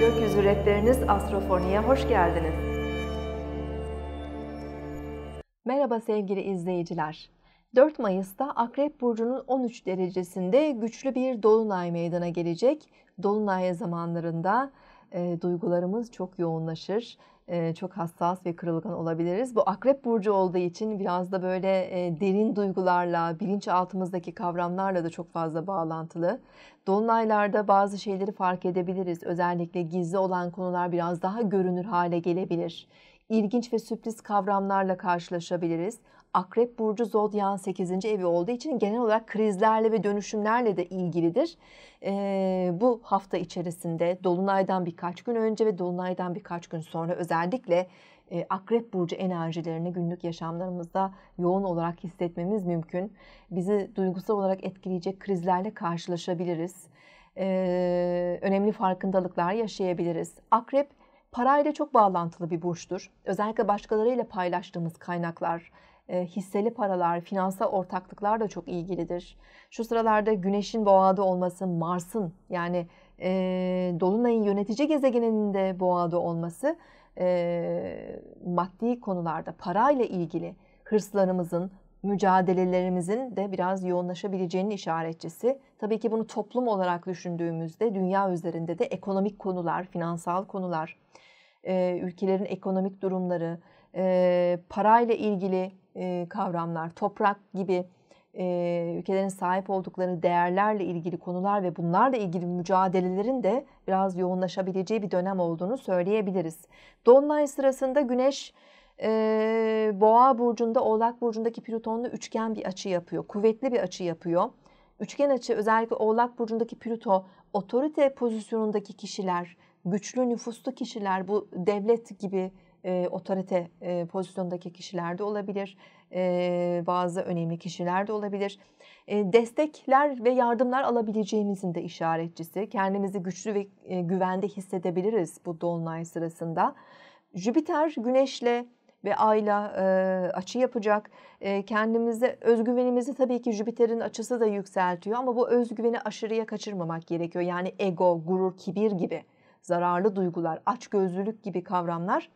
Gökyüzü rehberiniz Astrofoni'ye hoş geldiniz. Merhaba sevgili izleyiciler. 4 Mayıs'ta Akrep Burcu'nun 13 derecesinde güçlü bir dolunay meydana gelecek. Dolunay zamanlarında e, duygularımız çok yoğunlaşır çok hassas ve kırılgan olabiliriz. Bu akrep burcu olduğu için biraz da böyle derin duygularla, bilinçaltımızdaki kavramlarla da çok fazla bağlantılı. Dolunaylarda bazı şeyleri fark edebiliriz. Özellikle gizli olan konular biraz daha görünür hale gelebilir. İlginç ve sürpriz kavramlarla karşılaşabiliriz. Akrep Burcu Zodyan 8. evi olduğu için genel olarak krizlerle ve dönüşümlerle de ilgilidir. Ee, bu hafta içerisinde Dolunay'dan birkaç gün önce ve Dolunay'dan birkaç gün sonra özellikle e, Akrep Burcu enerjilerini günlük yaşamlarımızda yoğun olarak hissetmemiz mümkün. Bizi duygusal olarak etkileyecek krizlerle karşılaşabiliriz. Ee, önemli farkındalıklar yaşayabiliriz. Akrep parayla çok bağlantılı bir burçtur. Özellikle başkalarıyla paylaştığımız kaynaklar, e, hisseli paralar, finansal ortaklıklar da çok ilgilidir. Şu sıralarda Güneş'in boğada olması, Mars'ın yani e, Dolunay'ın yönetici gezegeninin de boğada olması e, maddi konularda parayla ilgili hırslarımızın, mücadelelerimizin de biraz yoğunlaşabileceğinin işaretçisi. Tabii ki bunu toplum olarak düşündüğümüzde dünya üzerinde de ekonomik konular, finansal konular, e, ülkelerin ekonomik durumları, e, parayla ilgili e, kavramlar, toprak gibi e, ülkelerin sahip oldukları değerlerle ilgili konular ve bunlarla ilgili mücadelelerin de biraz yoğunlaşabileceği bir dönem olduğunu söyleyebiliriz. Dolunay sırasında Güneş e, Boğa burcunda Oğlak burcundaki Plüton'la üçgen bir açı yapıyor, kuvvetli bir açı yapıyor. Üçgen açı özellikle Oğlak burcundaki Plüto otorite pozisyonundaki kişiler, güçlü nüfuslu kişiler, bu devlet gibi e, otorite e, pozisyondaki kişiler de olabilir, e, bazı önemli kişiler de olabilir. E, destekler ve yardımlar alabileceğimizin de işaretçisi. Kendimizi güçlü ve e, güvende hissedebiliriz bu dolunay sırasında. Jüpiter güneşle ve ayla e, açı yapacak. E, kendimize özgüvenimizi tabii ki Jüpiter'in açısı da yükseltiyor ama bu özgüveni aşırıya kaçırmamak gerekiyor. Yani ego, gurur, kibir gibi zararlı duygular, açgözlülük gibi kavramlar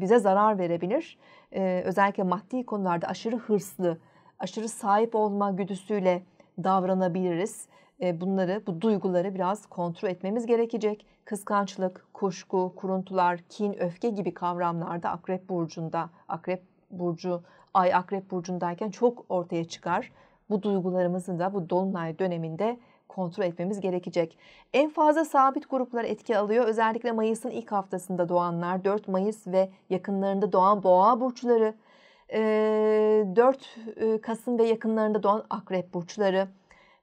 bize zarar verebilir. özellikle maddi konularda aşırı hırslı, aşırı sahip olma güdüsüyle davranabiliriz. bunları, bu duyguları biraz kontrol etmemiz gerekecek. Kıskançlık, kuşku, kuruntular, kin, öfke gibi kavramlarda Akrep burcunda, Akrep burcu, Ay Akrep burcundayken çok ortaya çıkar. Bu duygularımızın da bu dolunay döneminde kontrol etmemiz gerekecek. En fazla sabit gruplar etki alıyor. Özellikle Mayıs'ın ilk haftasında doğanlar, 4 Mayıs ve yakınlarında doğan boğa burçları, 4 e, Kasım ve yakınlarında doğan akrep burçları,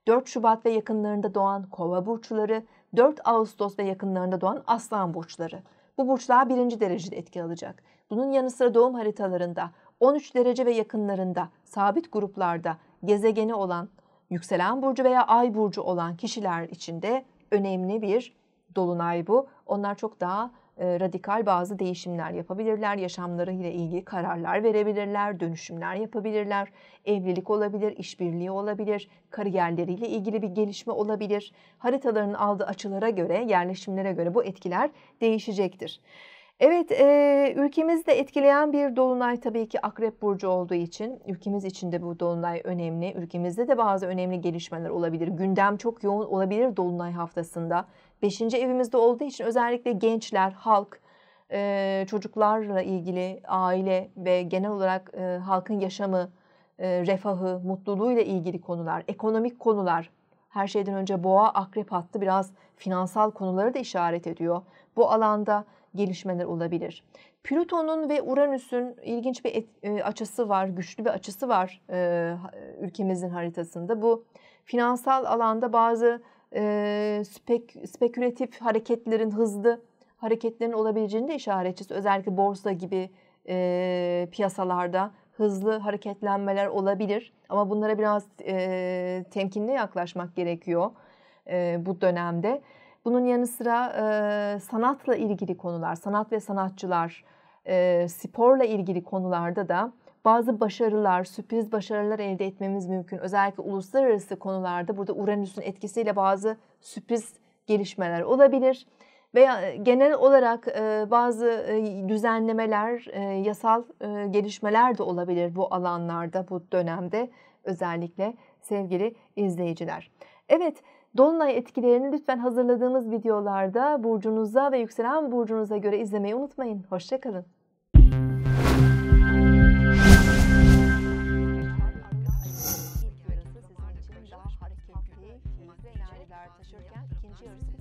4 Şubat ve yakınlarında doğan kova burçları, 4 Ağustos ve yakınlarında doğan aslan burçları. Bu burçlar birinci derecede etki alacak. Bunun yanı sıra doğum haritalarında 13 derece ve yakınlarında sabit gruplarda gezegeni olan yükselen burcu veya ay burcu olan kişiler için de önemli bir dolunay bu. Onlar çok daha e, radikal bazı değişimler yapabilirler. Yaşamları ile ilgili kararlar verebilirler, dönüşümler yapabilirler. Evlilik olabilir, işbirliği olabilir, kariyerleriyle ilgili bir gelişme olabilir. Haritaların aldığı açılara göre, yerleşimlere göre bu etkiler değişecektir. Evet, e, ülkemizde etkileyen bir dolunay tabii ki Akrep Burcu olduğu için ülkemiz içinde bu dolunay önemli. Ülkemizde de bazı önemli gelişmeler olabilir. Gündem çok yoğun olabilir dolunay haftasında. Beşinci evimizde olduğu için özellikle gençler, halk, e, çocuklarla ilgili aile ve genel olarak e, halkın yaşamı, e, refahı, mutluluğuyla ilgili konular, ekonomik konular, her şeyden önce boğa akrep hattı biraz finansal konuları da işaret ediyor. Bu alanda gelişmeler olabilir. Plüton'un ve Uranüs'ün ilginç bir et, e, açısı var, güçlü bir açısı var e, ülkemizin haritasında. Bu finansal alanda bazı e, spek, spekülatif hareketlerin, hızlı hareketlerin olabileceğini de işaretçisi. Özellikle borsa gibi e, piyasalarda hızlı hareketlenmeler olabilir ama bunlara biraz e, temkinli yaklaşmak gerekiyor e, bu dönemde. Bunun yanı sıra e, sanatla ilgili konular, sanat ve sanatçılar, e, sporla ilgili konularda da bazı başarılar, sürpriz başarılar elde etmemiz mümkün. Özellikle uluslararası konularda burada Uranüs'ün etkisiyle bazı sürpriz gelişmeler olabilir veya e, genel olarak e, bazı e, düzenlemeler, yasal gelişmeler de olabilir bu alanlarda bu dönemde özellikle sevgili izleyiciler. Evet, Dolunay etkilerini lütfen hazırladığımız videolarda burcunuza ve yükselen burcunuza göre izlemeyi unutmayın. Hoşçakalın. Taşırken ikinci yarısı